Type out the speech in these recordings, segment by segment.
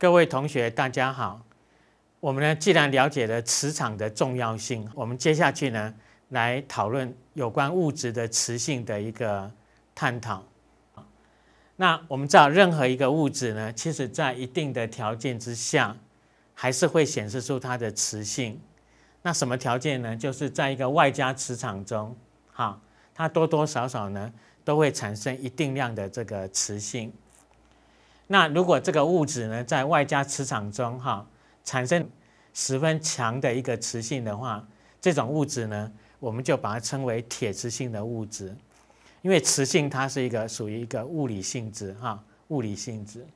各位同学，大家好。我们呢，既然了解了磁场的重要性，我们接下去呢，来讨论有关物质的磁性的一个探讨。那我们知道，任何一个物质呢，其实在一定的条件之下，还是会显示出它的磁性。那什么条件呢？就是在一个外加磁场中，哈，它多多少少呢，都会产生一定量的这个磁性。那如果这个物质呢，在外加磁场中哈，产生十分强的一个磁性的话，这种物质呢，我们就把它称为铁磁性的物质。因为磁性它是一个属于一个物理性质哈，物理性质。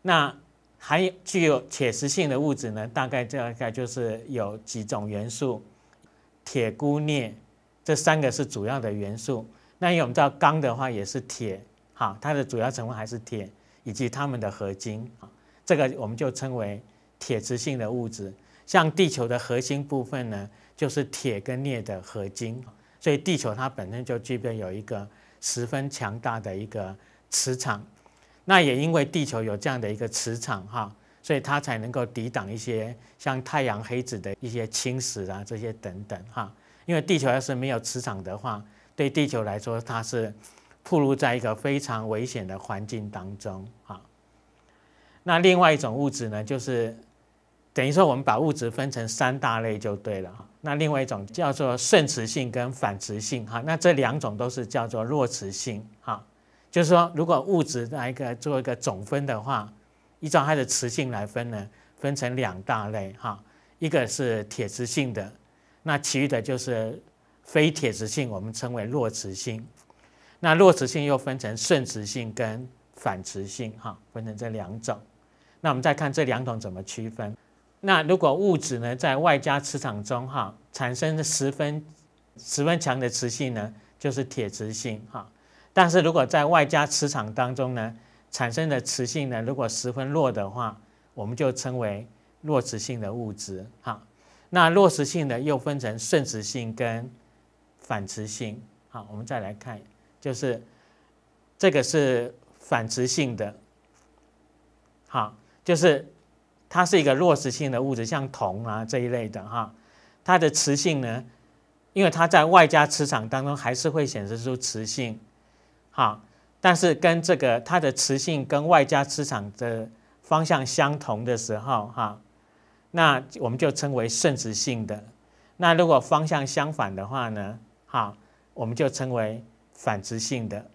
那还有具有铁磁性的物质呢，大概大概就是有几种元素，铁、钴、镍，这三个是主要的元素。那因为我们知道钢的话也是铁，哈，它的主要成分还是铁。以及它们的合金啊，这个我们就称为铁磁性的物质。像地球的核心部分呢，就是铁跟镍的合金，所以地球它本身就具备有一个十分强大的一个磁场。那也因为地球有这样的一个磁场哈，所以它才能够抵挡一些像太阳黑子的一些侵蚀啊，这些等等哈。因为地球要是没有磁场的话，对地球来说它是。暴露在一个非常危险的环境当中啊。那另外一种物质呢，就是等于说我们把物质分成三大类就对了。那另外一种叫做顺磁性跟反磁性哈。那这两种都是叫做弱磁性哈。就是说，如果物质来一个做一个总分的话，依照它的磁性来分呢，分成两大类哈。一个是铁磁性的，那其余的就是非铁磁性，我们称为弱磁性。那弱磁性又分成顺磁性跟反磁性，哈，分成这两种。那我们再看这两种怎么区分。那如果物质呢在外加磁场中，哈，产生十分十分强的磁性呢，就是铁磁性，哈。但是如果在外加磁场当中呢，产生的磁性呢如果十分弱的话，我们就称为弱磁性的物质，哈。那弱磁性呢又分成顺磁性跟反磁性，好，我们再来看。就是这个是反磁性的，哈，就是它是一个弱磁性的物质，像铜啊这一类的哈，它的磁性呢，因为它在外加磁场当中还是会显示出磁性，哈，但是跟这个它的磁性跟外加磁场的方向相同的时候哈，那我们就称为顺磁性的，那如果方向相反的话呢，哈，我们就称为。反磁性的，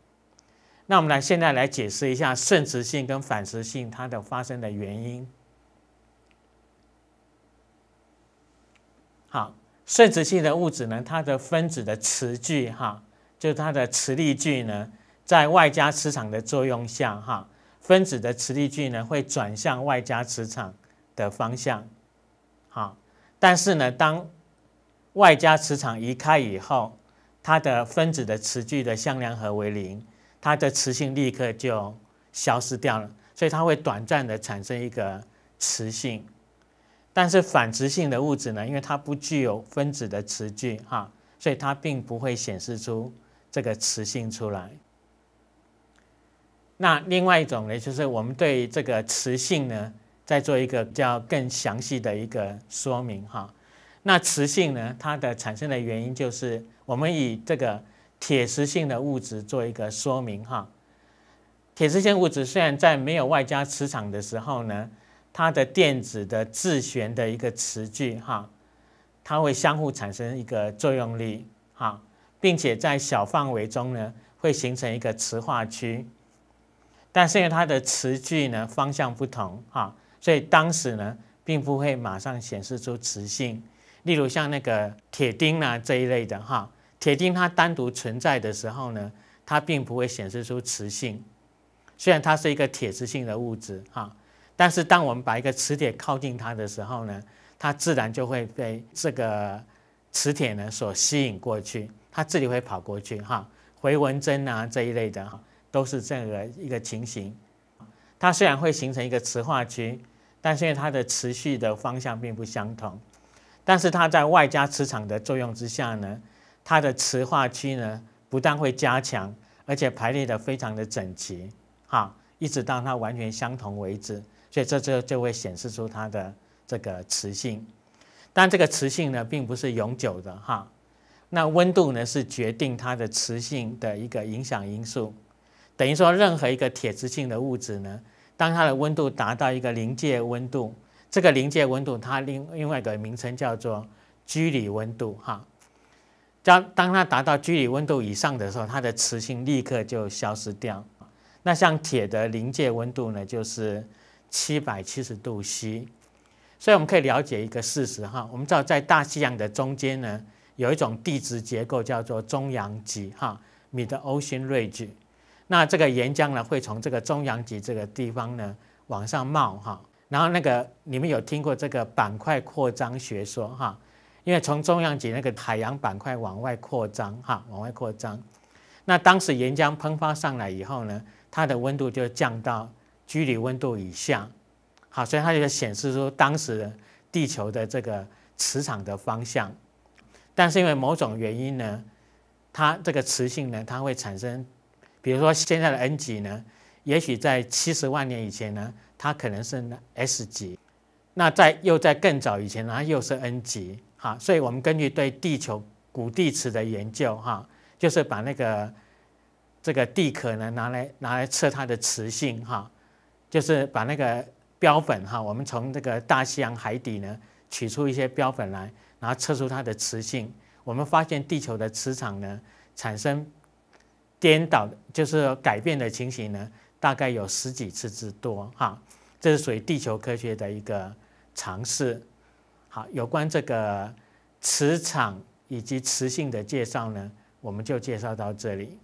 那我们来现在来解释一下顺磁性跟反磁性它的发生的原因。好，顺直性的物质呢，它的分子的磁矩哈，就是它的磁力矩呢，在外加磁场的作用下哈，分子的磁力矩呢会转向外加磁场的方向，好，但是呢，当外加磁场移开以后，它的分子的磁矩的向量和为零，它的磁性立刻就消失掉了，所以它会短暂的产生一个磁性。但是反磁性的物质呢，因为它不具有分子的磁矩哈，所以它并不会显示出这个磁性出来。那另外一种呢，就是我们对这个磁性呢再做一个叫更详细的一个说明哈。那磁性呢，它的产生的原因就是。我们以这个铁磁性的物质做一个说明哈。铁磁性物质虽然在没有外加磁场的时候呢，它的电子的自旋的一个磁矩哈，它会相互产生一个作用力哈，并且在小范围中呢会形成一个磁化区，但是因为它的磁矩呢方向不同哈，所以当时呢并不会马上显示出磁性。例如像那个铁钉啊这一类的哈。铁钉它单独存在的时候呢，它并不会显示出磁性。虽然它是一个铁磁性的物质哈，但是当我们把一个磁铁靠近它的时候呢，它自然就会被这个磁铁呢所吸引过去，它自己会跑过去哈。回纹针啊这一类的哈，都是这个一个情形。它虽然会形成一个磁化区，但是它的持续的方向并不相同。但是它在外加磁场的作用之下呢。它的磁化区呢，不但会加强，而且排列的非常的整齐，哈，一直到它完全相同为止，所以这就就会显示出它的这个磁性。但这个磁性呢，并不是永久的，哈，那温度呢是决定它的磁性的一个影响因素。等于说，任何一个铁磁性的物质呢，当它的温度达到一个临界温度，这个临界温度它另另外一个名称叫做居里温度，哈。当当它达到居里温度以上的时候，它的磁性立刻就消失掉。那像铁的临界温度呢，就是七百七十度 C。所以我们可以了解一个事实哈，我们知道在大西洋的中间呢，有一种地质结构叫做中央脊哈，Mid Ocean Ridge。那这个岩浆呢，会从这个中央脊这个地方呢往上冒哈。然后那个你们有听过这个板块扩张学说哈？因为从中央脊那个海洋板块往外扩张，哈，往外扩张，那当时岩浆喷发上来以后呢，它的温度就降到居里温度以下，好，所以它就显示出当时地球的这个磁场的方向。但是因为某种原因呢，它这个磁性呢，它会产生，比如说现在的 N 级呢，也许在七十万年以前呢，它可能是 S 级，那在又在更早以前呢，它又是 N 级。啊，所以我们根据对地球古地磁的研究，哈，就是把那个这个地壳呢拿来拿来测它的磁性，哈，就是把那个标本，哈，我们从这个大西洋海底呢取出一些标本来，然后测出它的磁性。我们发现地球的磁场呢产生颠倒，就是改变的情形呢，大概有十几次之多，哈，这是属于地球科学的一个尝试。好，有关这个磁场以及磁性的介绍呢，我们就介绍到这里。